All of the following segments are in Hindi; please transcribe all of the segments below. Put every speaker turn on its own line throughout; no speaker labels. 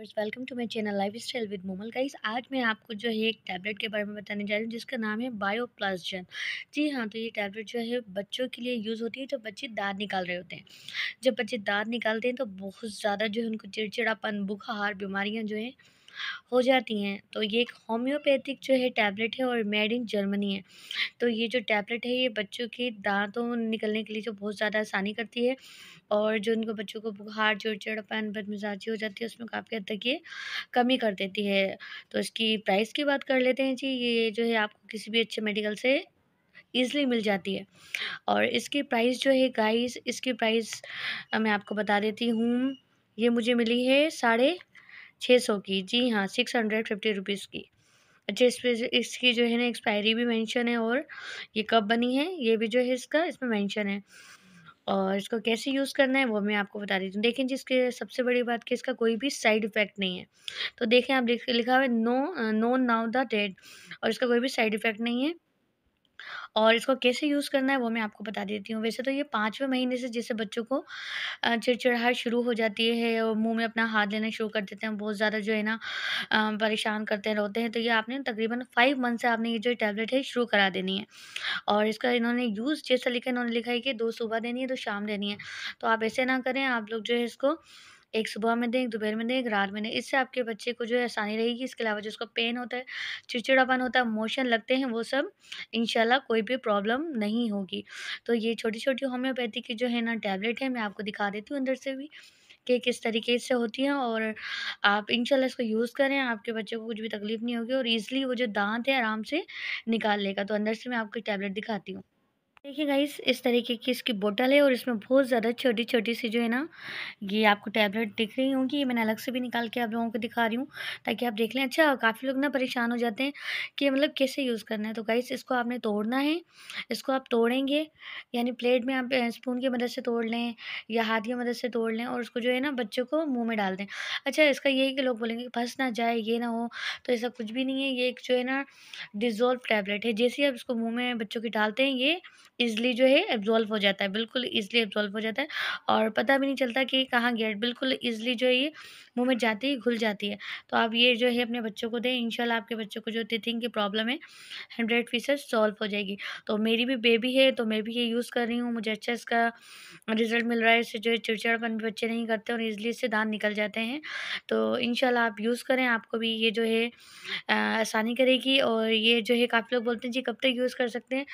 viewers welcome to my channel life style with Momal guys आज मैं आपको जो है एक टैबलेट के बारे में बताने जा रही हूँ जिसका नाम है बायो बायोप्लास्टन जी हाँ तो ये टैबलेट जो है बच्चों के लिए यूज़ होती है जब बच्चे दाँत निकाल रहे होते हैं जब बच्चे दाँत निकालते हैं तो बहुत ज़्यादा जो है उनको चिड़चिड़ापन बुखार बीमारियाँ जो हैं हो जाती हैं तो ये एक होम्योपैथिक जो है टैबलेट है और मेड इन जर्मनी है तो ये जो टैबलेट है ये बच्चों के दांतों निकलने के लिए जो बहुत ज़्यादा आसानी करती है और जो उनको बच्चों को बुखार चिड़चिड़ापन बदमिजाजी हो जाती है उसमें काफ़ी हद तक ये कमी कर देती है तो इसकी प्राइस की बात कर लेते हैं जी ये जो है आपको किसी भी अच्छे मेडिकल से ईज़िली मिल जाती है और इसकी प्राइस जो है गाइस इसकी प्राइस मैं आपको बता देती हूँ ये मुझे मिली है साढ़े छः सौ की जी हाँ सिक्स हंड्रेड फिफ्टी रुपीज़ की अच्छा इस पर इसकी जो है ना एक्सपायरी भी मेंशन है और ये कब बनी है ये भी जो है इसका इसमें मेंशन है और इसको कैसे यूज़ करना है वो मैं आपको बता देती हूँ देखें जिसके सबसे बड़ी बात कि इसका कोई भी साइड इफ़ेक्ट नहीं है तो देखें आप लिखा हुआ है no no now the dead और इसका कोई भी साइड इफ़ेक्ट नहीं है और इसको कैसे यूज़ करना है वो मैं आपको बता देती हूँ वैसे तो ये पाँचवें महीने से जैसे बच्चों को चिड़चिड़ाहट शुरू हो जाती है और मुँह में अपना हाथ लेना शुरू कर देते हैं बहुत ज़्यादा जो है ना परेशान करते रहते हैं तो ये आपने तकरीबन फाइव मंथ से आपने ये जो टैबलेट है शुरू करा देनी है और इसका इन्होंने यूज़ जैसा लिखा इन्होंने लिखा है कि दो सुबह देनी है दो शाम देनी है तो आप ऐसे ना करें आप लोग जो है इसको एक सुबह में दें एक दोपहर में दें एक रात में दें इससे आपके बच्चे को जो है आसानी रहेगी इसके अलावा जो उसका पेन होता है चिड़चिड़ापन होता है मोशन लगते हैं वो सब इन कोई भी प्रॉब्लम नहीं होगी तो ये छोटी छोटी होम्योपैथी की जो है ना टैबलेट है मैं आपको दिखा देती हूँ अंदर से भी कि किस तरीके से होती हैं और आप इंशाल्लाह इसको यूज़ करें आपके बच्चे को कुछ भी तकलीफ़ नहीं होगी और ईज़िली वो जो दांत है आराम से निकाल लेगा तो अंदर से मैं आपको टैबलेट दिखाती हूँ देखिए गाइस इस तरीके की इसकी बोतल है और इसमें बहुत ज़्यादा छोटी छोटी सी जो है ना ये आपको टैबलेट दिख रही होंगी ये मैंने अलग से भी निकाल के आप लोगों को दिखा रही हूँ ताकि आप देख लें अच्छा काफ़ी लोग ना परेशान हो जाते हैं कि मतलब कैसे यूज़ करना है तो गाइस इसको आपने तोड़ना है इसको आप तोड़ेंगे यानी प्लेट में आप स्पून की मदद से तोड़ लें या हाथ की मदद से तोड़ लें और उसको जो है ना बच्चों को मुँह में डाल दें अच्छा इसका यही कि लोग बोलेंगे फंस ना जाए ये ना हो तो ऐसा कुछ भी नहीं है ये एक जो है ना डिज़ोल्व टैबलेट है जैसे आप इसको मुँह में बच्चों की डालते हैं ये ईज़िली जो है एब्जॉल्व हो जाता है बिल्कुल ईज़िली एब्जॉल्व हो जाता है और पता भी नहीं चलता कि कहाँ गेट बिल्कुल ईजली जो है ये मुँह में जाते ही घुल जाती है तो आप ये जो है अपने बच्चों को दें इनशाला आपके बच्चों को जो टीथिंग की प्रॉब्लम है हंड्रेड फीसद सॉल्व हो जाएगी तो मेरी भी बेबी है तो मैं भी ये यूज़ कर रही हूँ मुझे अच्छा इसका रिजल्ट मिल रहा है इससे जो है चिड़चिड़पन भी बच्चे नहीं करते और इज़ली इससे दान निकल जाते हैं तो इनशाला आप यूज़ करें आपको भी ये जो है आसानी करेगी और ये जो है काफ़ी लोग बोलते हैं जी कब तक यूज़ कर सकते हैं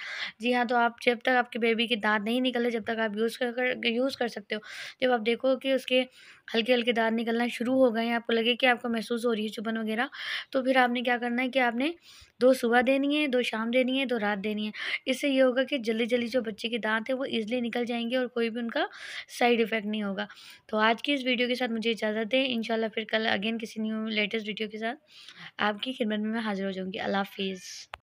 जी हाँ तो आप जब जब तक आपके बेबी के दांत नहीं निकले जब तक आप यूज़ कर यूज़ कर सकते हो जब आप देखो कि उसके हल्के हल्के दांत निकलना शुरू हो गए हैं आपको लगे कि आपको महसूस हो रही है चुभन वगैरह तो फिर आपने क्या करना है कि आपने दो सुबह देनी है दो शाम देनी है दो रात देनी है इससे ये होगा कि जल्दी जल्दी जो बच्चे के दांत हैं वो ईजिली निकल जाएंगे और कोई भी उनका साइड इफ़ेक्ट नहीं होगा तो आज की इस वीडियो के साथ मुझे इजाज़त दें इन फिर कल अगेन किसी न्यू लेटेस्ट वीडियो के साथ आपकी खिदमत में मैं हाज़िर हो जाऊँगी अल्लाह हाफिज़